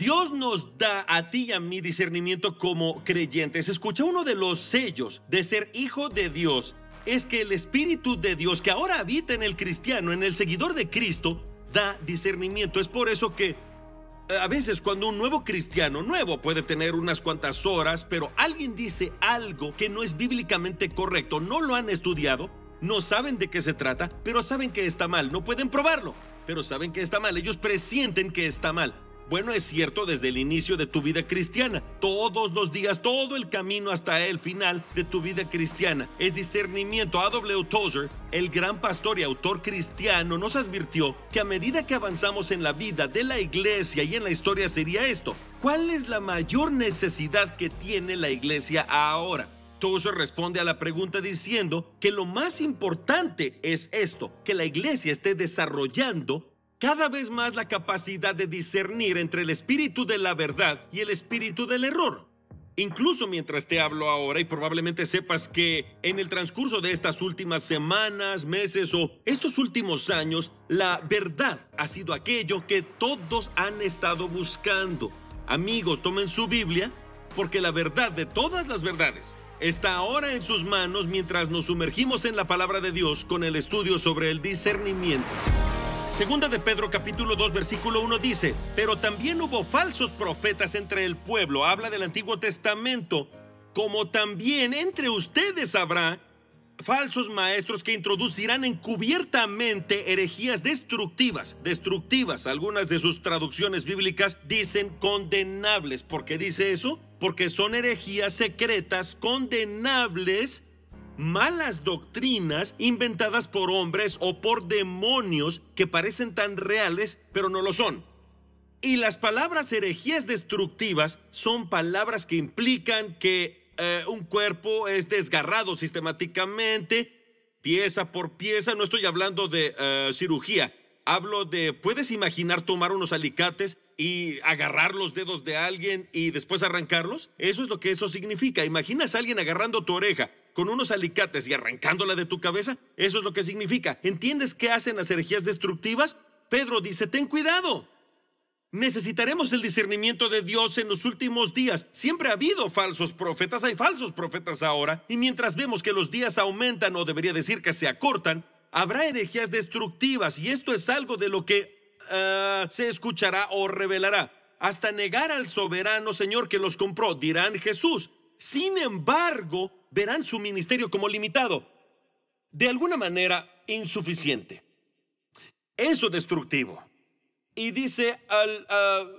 Dios nos da a ti y a mí discernimiento como creyentes. Escucha, uno de los sellos de ser hijo de Dios es que el Espíritu de Dios que ahora habita en el cristiano, en el seguidor de Cristo, da discernimiento. Es por eso que eh, a veces cuando un nuevo cristiano, nuevo, puede tener unas cuantas horas, pero alguien dice algo que no es bíblicamente correcto, no lo han estudiado, no saben de qué se trata, pero saben que está mal, no pueden probarlo, pero saben que está mal, ellos presienten que está mal. Bueno, es cierto desde el inicio de tu vida cristiana, todos los días, todo el camino hasta el final de tu vida cristiana. Es discernimiento. A.W. Tozer, el gran pastor y autor cristiano, nos advirtió que a medida que avanzamos en la vida de la iglesia y en la historia sería esto. ¿Cuál es la mayor necesidad que tiene la iglesia ahora? Tozer responde a la pregunta diciendo que lo más importante es esto, que la iglesia esté desarrollando cada vez más la capacidad de discernir entre el espíritu de la verdad y el espíritu del error. Incluso mientras te hablo ahora y probablemente sepas que en el transcurso de estas últimas semanas, meses o estos últimos años, la verdad ha sido aquello que todos han estado buscando. Amigos, tomen su Biblia porque la verdad de todas las verdades está ahora en sus manos mientras nos sumergimos en la palabra de Dios con el estudio sobre el discernimiento. Segunda de Pedro capítulo 2 versículo 1 dice, pero también hubo falsos profetas entre el pueblo, habla del Antiguo Testamento, como también entre ustedes habrá falsos maestros que introducirán encubiertamente herejías destructivas, destructivas. Algunas de sus traducciones bíblicas dicen condenables. ¿Por qué dice eso? Porque son herejías secretas, condenables malas doctrinas inventadas por hombres o por demonios que parecen tan reales pero no lo son. Y las palabras herejías destructivas son palabras que implican que eh, un cuerpo es desgarrado sistemáticamente, pieza por pieza. No estoy hablando de eh, cirugía, hablo de, ¿puedes imaginar tomar unos alicates y agarrar los dedos de alguien y después arrancarlos? Eso es lo que eso significa. Imaginas a alguien agarrando tu oreja con unos alicates y arrancándola de tu cabeza? Eso es lo que significa. ¿Entiendes qué hacen las herejías destructivas? Pedro dice, ten cuidado. Necesitaremos el discernimiento de Dios en los últimos días. Siempre ha habido falsos profetas, hay falsos profetas ahora, y mientras vemos que los días aumentan, o debería decir que se acortan, habrá herejías destructivas, y esto es algo de lo que ah, se escuchará o revelará. Hasta negar al soberano Señor que los compró, dirán Jesús. Sin embargo, verán su ministerio como limitado, de alguna manera insuficiente. Eso destructivo. Y dice al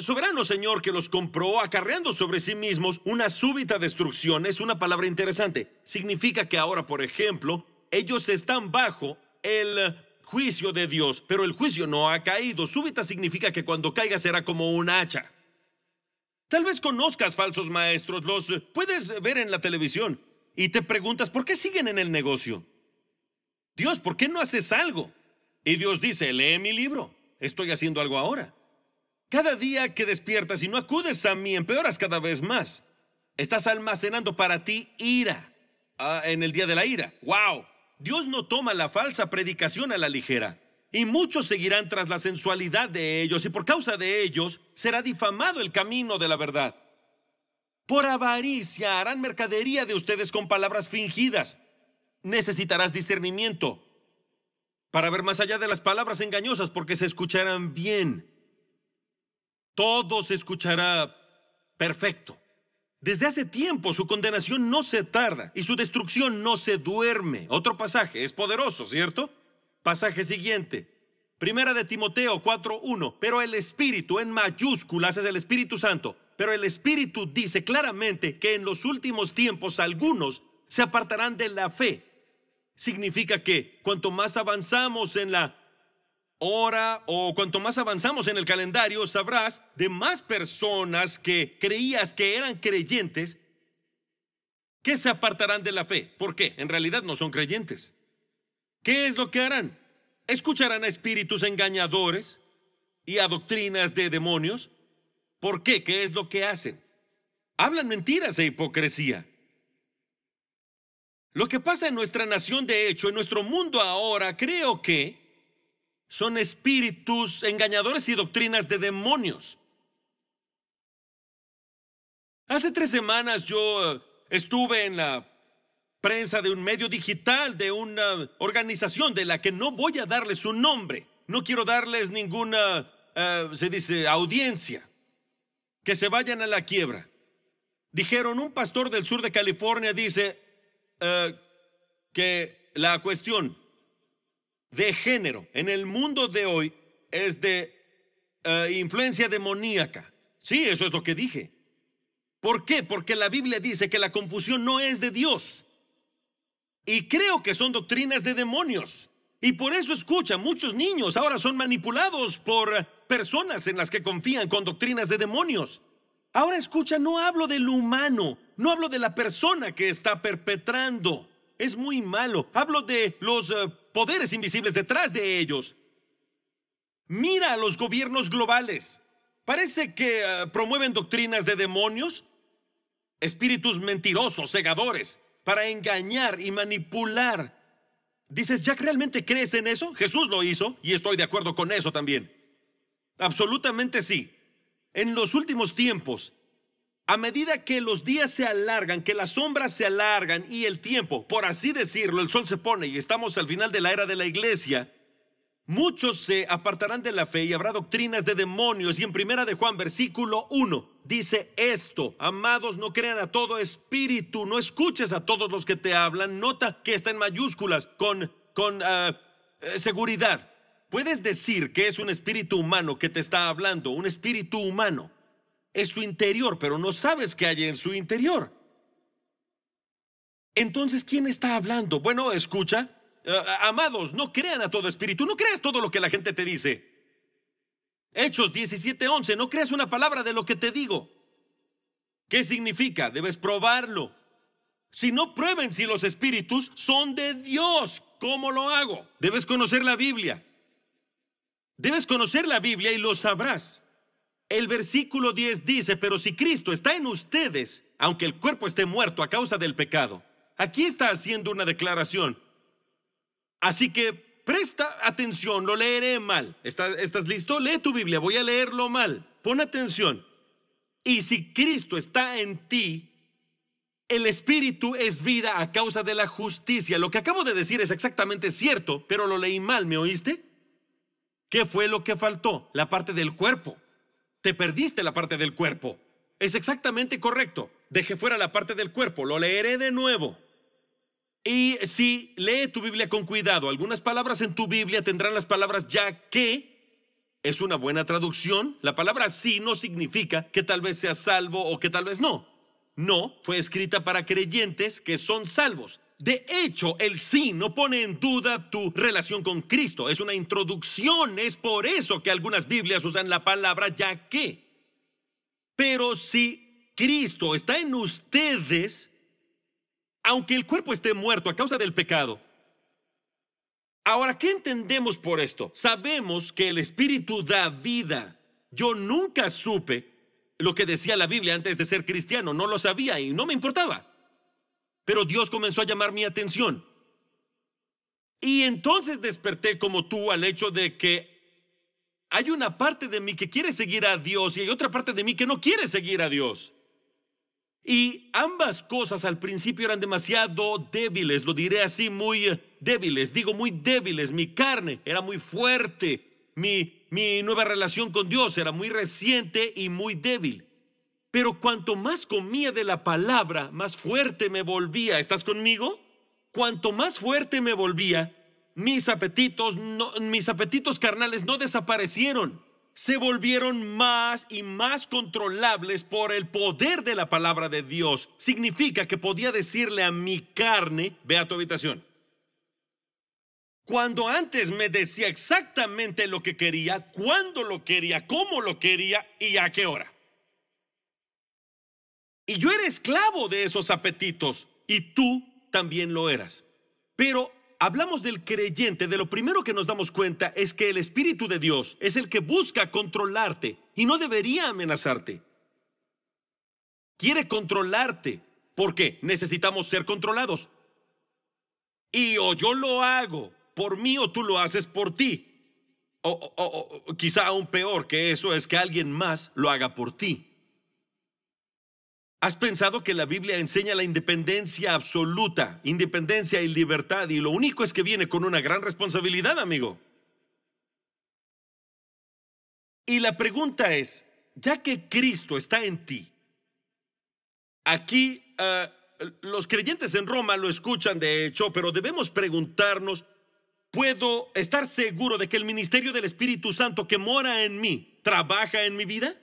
soberano Señor que los compró, acarreando sobre sí mismos una súbita destrucción, es una palabra interesante. Significa que ahora, por ejemplo, ellos están bajo el juicio de Dios, pero el juicio no ha caído. Súbita significa que cuando caiga será como un hacha. Tal vez conozcas falsos maestros, los puedes ver en la televisión y te preguntas, ¿por qué siguen en el negocio? Dios, ¿por qué no haces algo? Y Dios dice, lee mi libro, estoy haciendo algo ahora. Cada día que despiertas y no acudes a mí, empeoras cada vez más. Estás almacenando para ti ira ah, en el día de la ira. ¡Wow! Dios no toma la falsa predicación a la ligera y muchos seguirán tras la sensualidad de ellos, y por causa de ellos será difamado el camino de la verdad. Por avaricia harán mercadería de ustedes con palabras fingidas. Necesitarás discernimiento para ver más allá de las palabras engañosas, porque se escucharán bien. Todo se escuchará perfecto. Desde hace tiempo su condenación no se tarda y su destrucción no se duerme. Otro pasaje, es poderoso, ¿cierto? Pasaje siguiente. Primera de Timoteo 4.1. Pero el Espíritu en mayúsculas es el Espíritu Santo. Pero el Espíritu dice claramente que en los últimos tiempos algunos se apartarán de la fe. Significa que cuanto más avanzamos en la hora o cuanto más avanzamos en el calendario, sabrás de más personas que creías que eran creyentes que se apartarán de la fe. ¿Por qué? En realidad no son creyentes. ¿Qué es lo que harán? ¿Escucharán a espíritus engañadores y a doctrinas de demonios? ¿Por qué? ¿Qué es lo que hacen? Hablan mentiras e hipocresía. Lo que pasa en nuestra nación, de hecho, en nuestro mundo ahora, creo que son espíritus engañadores y doctrinas de demonios. Hace tres semanas yo eh, estuve en la prensa de un medio digital, de una organización de la que no voy a darles un nombre. No quiero darles ninguna, eh, se dice, audiencia. Que se vayan a la quiebra. Dijeron, un pastor del sur de California dice eh, que la cuestión de género en el mundo de hoy es de eh, influencia demoníaca. Sí, eso es lo que dije. ¿Por qué? Porque la Biblia dice que la confusión no es de Dios. Y creo que son doctrinas de demonios. Y por eso escucha, muchos niños ahora son manipulados por personas en las que confían con doctrinas de demonios. Ahora escucha, no hablo del humano, no hablo de la persona que está perpetrando. Es muy malo. Hablo de los eh, poderes invisibles detrás de ellos. Mira a los gobiernos globales. Parece que eh, promueven doctrinas de demonios, espíritus mentirosos, segadores para engañar y manipular. Dices, ya realmente crees en eso? Jesús lo hizo y estoy de acuerdo con eso también. Absolutamente sí. En los últimos tiempos, a medida que los días se alargan, que las sombras se alargan y el tiempo, por así decirlo, el sol se pone y estamos al final de la era de la iglesia, Muchos se apartarán de la fe y habrá doctrinas de demonios. Y en primera de Juan, versículo 1, dice esto, amados, no crean a todo espíritu, no escuches a todos los que te hablan. Nota que está en mayúsculas, con, ah, eh, seguridad. Puedes decir que es un espíritu humano que te está hablando, un espíritu humano. Es su interior, pero no sabes qué hay en su interior. Entonces, ¿quién está hablando? Bueno, escucha, eh, amados, no crean a todo espíritu, no creas todo lo que la gente te dice. Hechos 17:11, no creas una palabra de lo que te digo. ¿Qué significa? Debes probarlo. Si no prueben si los espíritus son de Dios, ¿cómo lo hago? Debes conocer la Biblia. Debes conocer la Biblia y lo sabrás. El versículo 10 dice, pero si Cristo está en ustedes, aunque el cuerpo esté muerto a causa del pecado, aquí está haciendo una declaración, Así que presta atención, lo leeré mal. ¿Estás, listo? Lee tu Biblia, voy a leerlo mal. Pon atención. Y si Cristo está en ti, el espíritu es vida a causa de la justicia. Lo que acabo de decir es exactamente cierto, pero lo leí mal, ¿me oíste? ¿Qué fue lo que faltó? La parte del cuerpo. Te perdiste la parte del cuerpo. Es exactamente correcto. Dejé fuera la parte del cuerpo. Lo leeré de nuevo. Y si lee tu Biblia con cuidado, algunas palabras en tu Biblia tendrán las palabras ya que. Es una buena traducción. La palabra sí no significa que tal vez seas salvo o que tal vez no. No, fue escrita para creyentes que son salvos. De hecho, el sí no pone en duda tu relación con Cristo. Es una introducción. Es por eso que algunas Biblias usan la palabra ya que. Pero si Cristo está en ustedes, aunque el cuerpo esté muerto a causa del pecado. Ahora, ¿qué entendemos por esto? Sabemos que el Espíritu da vida. Yo nunca supe lo que decía la Biblia antes de ser cristiano, no lo sabía y no me importaba. Pero Dios comenzó a llamar mi atención. Y entonces desperté como tú al hecho de que hay una parte de mí que quiere seguir a Dios y hay otra parte de mí que no quiere seguir a Dios. Y ambas cosas al principio eran demasiado débiles, lo diré así, muy eh, débiles, digo muy débiles, mi carne era muy fuerte, mi, nueva relación con Dios era muy reciente y muy débil. Pero cuanto más comía de la palabra, más fuerte me volvía. ¿Estás conmigo? Cuanto más fuerte me volvía, mis mis apetitos carnales no desaparecieron se volvieron más y más controlables por el poder de la palabra de Dios. Significa que podía decirle a mi carne, ve a tu habitación. Cuando antes me decía exactamente lo que quería, cuándo lo quería, cómo lo quería y a qué hora. Y yo era esclavo de esos apetitos y tú también lo eras. Pero hablamos del creyente, de lo primero que nos damos cuenta es que el Espíritu de Dios es el que busca controlarte y no debería amenazarte. Quiere controlarte porque necesitamos ser controlados. Y o yo lo hago por mí o tú lo haces por ti. O, o, o, quizá aún peor que eso es que alguien más lo haga por ti. ¿Has pensado que la Biblia enseña la independencia absoluta, independencia y libertad y lo único es que viene con una gran responsabilidad, amigo? Y la pregunta es, ya que Cristo está en ti, aquí eh, los creyentes en Roma lo escuchan de hecho, pero debemos preguntarnos, ¿puedo estar seguro de que el ministerio del Espíritu Santo que mora en mí trabaja en mi vida?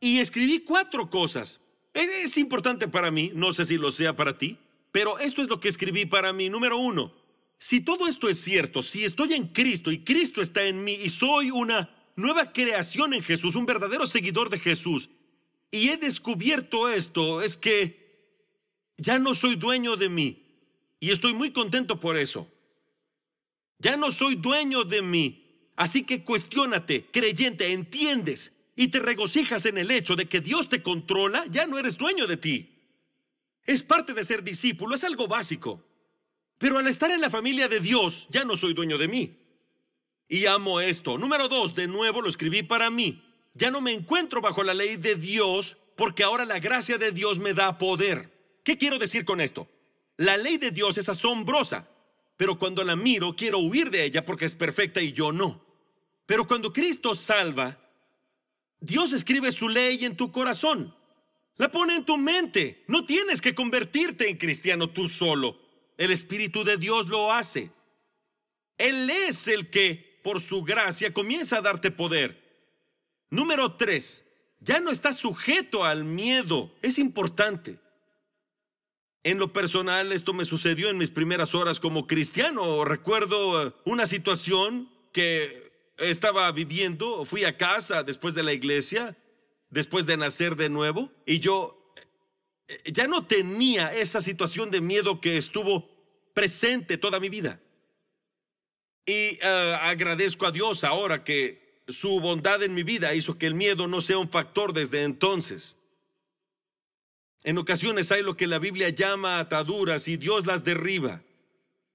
Y escribí cuatro cosas es importante para mí, no sé si lo sea para ti, pero esto es lo que escribí para mí. Número uno, si todo esto es cierto, si estoy en Cristo y Cristo está en mí y soy una nueva creación en Jesús, un verdadero seguidor de Jesús, y he descubierto esto, es que ya no soy dueño de mí y estoy muy contento por eso. Ya no soy dueño de mí. Así que cuestiónate, creyente, ¿entiendes? y te regocijas en el hecho de que Dios te controla, ya no eres dueño de ti. Es parte de ser discípulo, es algo básico. Pero al estar en la familia de Dios, ya no soy dueño de mí. Y amo esto. Número dos, de nuevo lo escribí para mí. Ya no me encuentro bajo la ley de Dios porque ahora la gracia de Dios me da poder. ¿Qué quiero decir con esto? La ley de Dios es asombrosa, pero cuando la miro quiero huir de ella porque es perfecta y yo no. Pero cuando Cristo salva, Dios escribe su ley en tu corazón. La pone en tu mente. No tienes que convertirte en cristiano tú solo. El Espíritu de Dios lo hace. Él es el que, por su gracia, comienza a darte poder. Número tres. Ya no estás sujeto al miedo. Es importante. En lo personal, esto me sucedió en mis primeras horas como cristiano. Recuerdo eh, una situación que estaba viviendo, fui a casa después de la iglesia, después de nacer de nuevo, y yo eh, ya no tenía esa situación de miedo que estuvo presente toda mi vida. Y eh, agradezco a Dios ahora que su bondad en mi vida hizo que el miedo no sea un factor desde entonces. En ocasiones hay lo que la Biblia llama ataduras y Dios las derriba.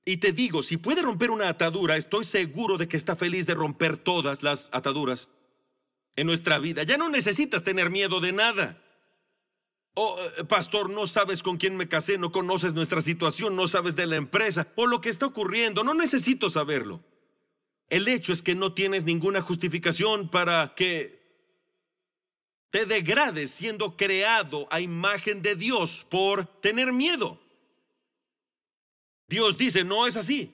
Y te digo, si puede romper una atadura, estoy seguro de que está feliz de romper todas las ataduras en nuestra vida. Ya no necesitas tener miedo de nada. Oh, pastor, no sabes con quién me casé, no conoces nuestra situación, no sabes de la empresa o lo que está ocurriendo. No necesito saberlo. El hecho es que no tienes ninguna justificación para que te degrades siendo creado a imagen de Dios por tener miedo. Dios dice, no es así.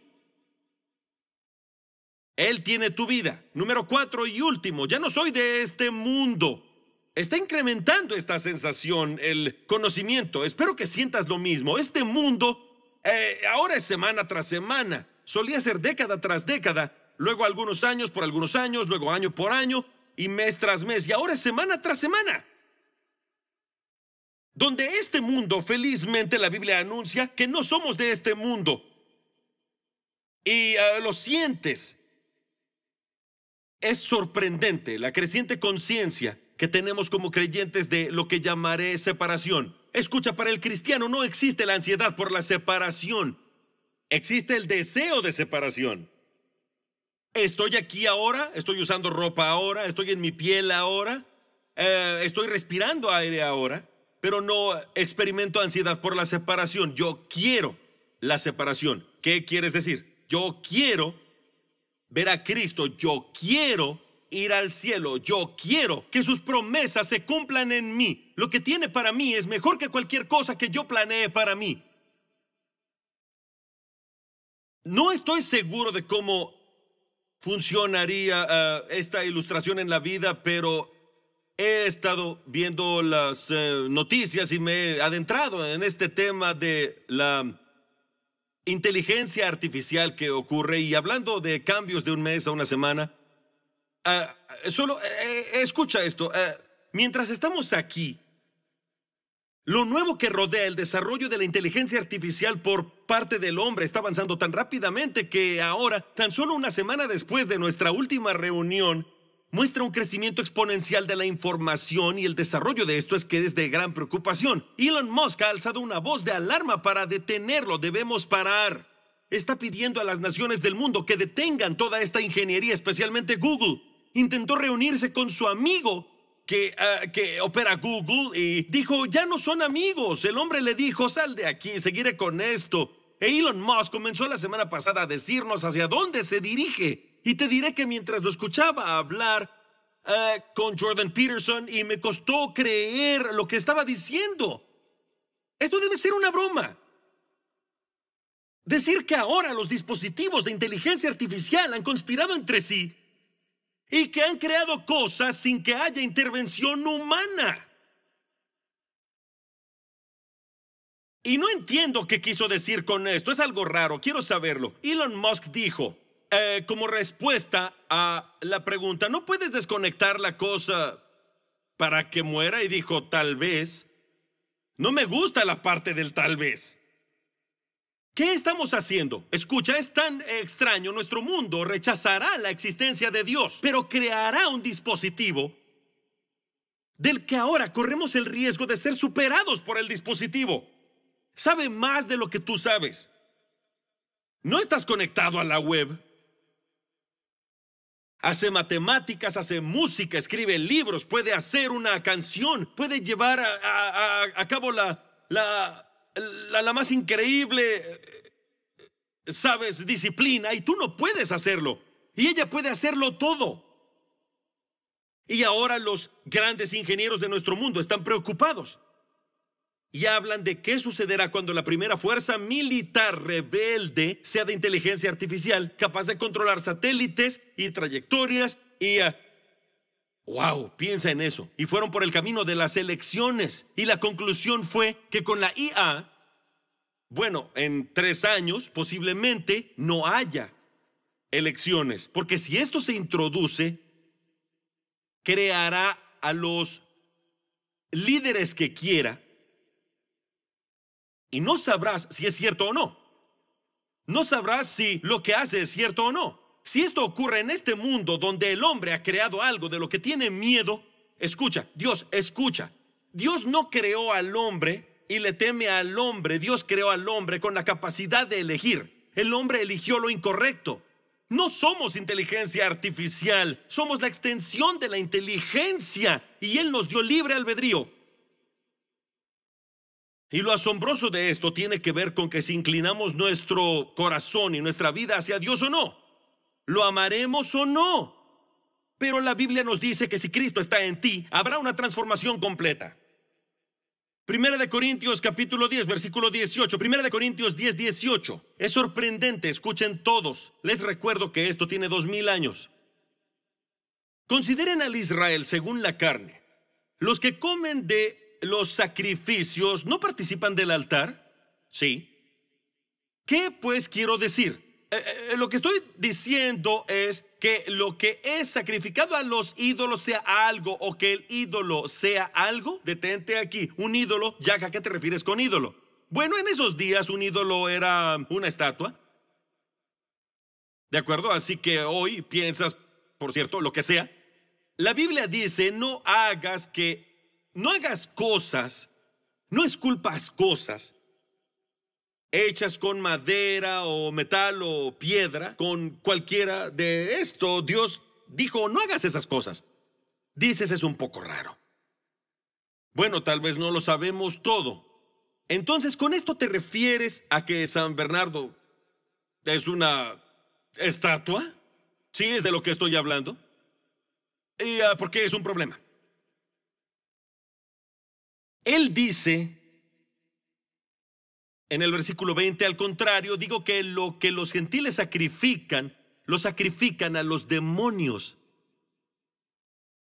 Él tiene tu vida. Número cuatro y último, ya no soy de este mundo. Está incrementando esta sensación, el conocimiento. Espero que sientas lo mismo. Este mundo eh, ahora es semana tras semana. Solía ser década tras década, luego algunos años por algunos años, luego año por año y mes tras mes. Y ahora es semana tras semana. Donde este mundo, felizmente la Biblia anuncia que no somos de este mundo. Y ah, lo sientes. Es sorprendente la creciente conciencia que tenemos como creyentes de lo que llamaré separación. Escucha, para el cristiano no existe la ansiedad por la separación. Existe el deseo de separación. Estoy aquí ahora, estoy usando ropa ahora, estoy en mi piel ahora, eh, estoy respirando aire ahora pero no experimento ansiedad por la separación. Yo quiero la separación. ¿Qué quieres decir? Yo quiero ver a Cristo. Yo quiero ir al cielo. Yo quiero que sus promesas se cumplan en mí. Lo que tiene para mí es mejor que cualquier cosa que yo planee para mí. No estoy seguro de cómo funcionaría eh, esta ilustración en la vida, pero he estado viendo las eh, noticias y me he adentrado en este tema de la inteligencia artificial que ocurre y hablando de cambios de un mes a una semana, eh, solo eh, escucha esto, mientras estamos aquí, lo nuevo que rodea el desarrollo de la inteligencia artificial por parte del hombre está avanzando tan rápidamente que ahora, tan solo una semana después de nuestra última reunión, muestra un crecimiento exponencial de la información y el desarrollo de esto es que es de gran preocupación. Elon Musk ha alzado una voz de alarma para detenerlo. Debemos parar. Está pidiendo a las naciones del mundo que detengan toda esta ingeniería, especialmente Google. Intentó reunirse con su amigo que, ah, que, opera Google y dijo, ya no son amigos. El hombre le dijo, sal de aquí, seguiré con esto. E Elon Musk comenzó la semana pasada a decirnos hacia dónde se dirige y te diré que mientras lo escuchaba hablar eh, con Jordan Peterson y me costó creer lo que estaba diciendo. Esto debe ser una broma. Decir que ahora los dispositivos de inteligencia artificial han conspirado entre sí y que han creado cosas sin que haya intervención humana. Y no entiendo qué quiso decir con esto, es algo raro, quiero saberlo. Elon Musk dijo, eh, como respuesta a la pregunta, ¿no puedes desconectar la cosa para que muera? Y dijo, tal vez. No me gusta la parte del tal vez. ¿Qué estamos haciendo? Escucha, es tan extraño, nuestro mundo rechazará la existencia de Dios, pero creará un dispositivo del que ahora corremos el riesgo de ser superados por el dispositivo. Sabe más de lo que tú sabes. No estás conectado a la web, hace matemáticas, hace música, escribe libros, puede hacer una canción, puede llevar a, cabo la, la, la, la, más increíble, eh, sabes, disciplina, y tú no puedes hacerlo. Y ella puede hacerlo todo. Y ahora los grandes ingenieros de nuestro mundo están preocupados y hablan de qué sucederá cuando la primera fuerza militar rebelde sea de inteligencia artificial, capaz de controlar satélites y trayectorias y... Ah, ¡Wow! Piensa en eso. Y fueron por el camino de las elecciones. Y la conclusión fue que con la IA, bueno, en tres años posiblemente no haya elecciones. Porque si esto se introduce, creará a los líderes que quiera y no sabrás si es cierto o no. No sabrás si lo que hace es cierto o no. Si esto ocurre en este mundo donde el hombre ha creado algo de lo que tiene miedo, escucha, Dios, escucha. Dios no creó al hombre y le teme al hombre. Dios creó al hombre con la capacidad de elegir. El hombre eligió lo incorrecto. No somos inteligencia artificial, somos la extensión de la inteligencia y Él nos dio libre albedrío. Y lo asombroso de esto tiene que ver con que si inclinamos nuestro corazón y nuestra vida hacia Dios o no, lo amaremos o no. Pero la Biblia nos dice que si Cristo está en ti, habrá una transformación completa. Primera de Corintios capítulo 10, versículo 18. Primera de Corintios 10, 18. Es sorprendente, escuchen todos. Les recuerdo que esto tiene dos mil años. Consideren al Israel según la carne. Los que comen de los sacrificios no participan del altar? Sí. ¿Qué pues quiero decir? Eh, eh, lo que estoy diciendo es que lo que es sacrificado a los ídolos sea algo o que el ídolo sea algo. Detente aquí. Un ídolo, ya ¿a qué te refieres con ídolo? Bueno, en esos días un ídolo era una estatua. ¿De acuerdo? Así que hoy piensas, por cierto, lo que sea. La Biblia dice, no hagas que no hagas cosas, no esculpas cosas hechas con madera o metal o piedra, con cualquiera de esto. Dios dijo, no hagas esas cosas. Dices, es un poco raro. Bueno, tal vez no lo sabemos todo. Entonces, con esto te refieres a que San Bernardo es una estatua. ¿Sí es de lo que estoy hablando? ¿Y porque ah, por qué es un problema? Él dice en el versículo 20, al contrario, digo que lo que los gentiles sacrifican, lo sacrifican a los demonios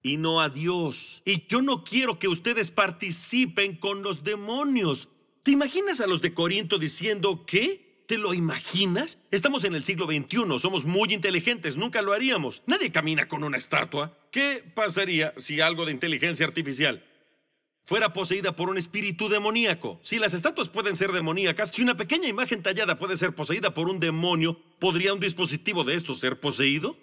y no a Dios. Y yo no quiero que ustedes participen con los demonios. ¿Te imaginas a los de Corinto diciendo qué? ¿Te lo imaginas? Estamos en el siglo XXI, somos muy inteligentes, nunca lo haríamos. Nadie camina con una estatua. ¿Qué pasaría si algo de inteligencia artificial fuera poseída por un espíritu demoníaco. Si las estatuas pueden ser demoníacas, si una pequeña imagen tallada puede ser poseída por un demonio, ¿podría un dispositivo de esto ser poseído?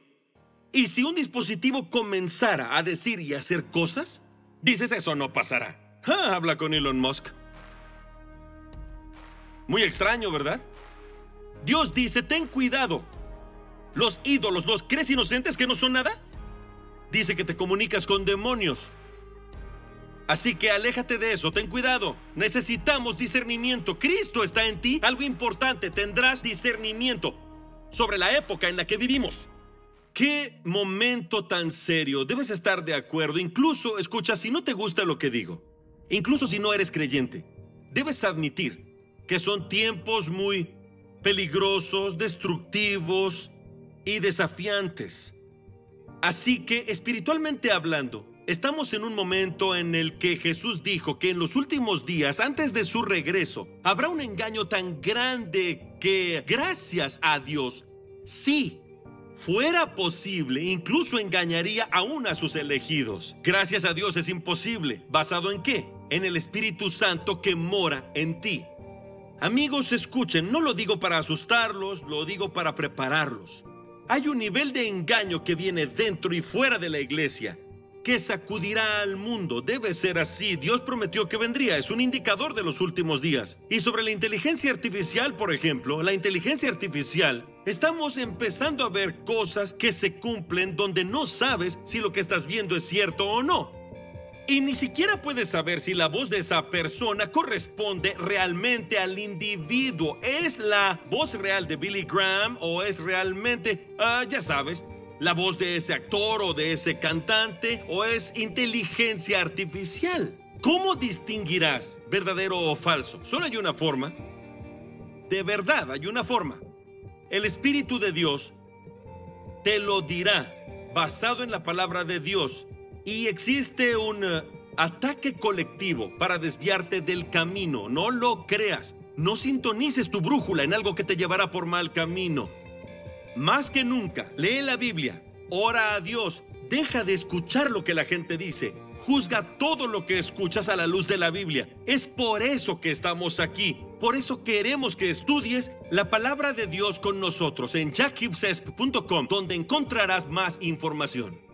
¿Y si un dispositivo comenzara a decir y hacer cosas? Dices, eso no pasará. habla con Elon Musk. Muy extraño, ¿verdad? Dios dice, ten cuidado. Los ídolos, los crees inocentes que no son nada. Dice que te comunicas con demonios. Así que aléjate de eso, ten cuidado. Necesitamos discernimiento. Cristo está en ti. Algo importante, tendrás discernimiento sobre la época en la que vivimos. Qué momento tan serio. Debes estar de acuerdo. Incluso, escucha, si no te gusta lo que digo, incluso si no eres creyente, debes admitir que son tiempos muy peligrosos, destructivos y desafiantes. Así que, espiritualmente hablando, Estamos en un momento en el que Jesús dijo que en los últimos días, antes de su regreso, habrá un engaño tan grande que, gracias a Dios, si fuera posible, incluso engañaría aún a sus elegidos. Gracias a Dios es imposible. ¿Basado en qué? En el Espíritu Santo que mora en ti. Amigos, escuchen, no lo digo para asustarlos, lo digo para prepararlos. Hay un nivel de engaño que viene dentro y fuera de la iglesia que sacudirá al mundo. Debe ser así. Dios prometió que vendría. Es un indicador de los últimos días. Y sobre la inteligencia artificial, por ejemplo, la inteligencia artificial, estamos empezando a ver cosas que se cumplen donde no sabes si lo que estás viendo es cierto o no. Y ni siquiera puedes saber si la voz de esa persona corresponde realmente al individuo. ¿Es la voz real de Billy Graham o es realmente, ah, ya sabes, la voz de ese actor o de ese cantante o es inteligencia artificial. ¿Cómo distinguirás verdadero o falso? Solo hay una forma. De verdad hay una forma. El Espíritu de Dios te lo dirá basado en la palabra de Dios. Y existe un eh, ataque colectivo para desviarte del camino. No lo creas. No sintonices tu brújula en algo que te llevará por mal camino. Más que nunca, lee la Biblia, ora a Dios, deja de escuchar lo que la gente dice. Juzga todo lo que escuchas a la luz de la Biblia. Es por eso que estamos aquí. Por eso queremos que estudies la palabra de Dios con nosotros en jackibsesp.com, donde encontrarás más información.